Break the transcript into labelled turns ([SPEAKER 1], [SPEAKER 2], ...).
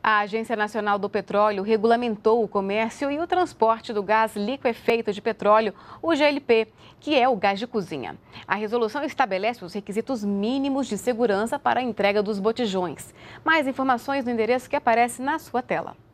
[SPEAKER 1] A Agência Nacional do Petróleo regulamentou o comércio e o transporte do gás liquefeito de petróleo, o GLP, que é o gás de cozinha. A resolução estabelece os requisitos mínimos de segurança para a entrega dos botijões. Mais informações no endereço que aparece na sua tela.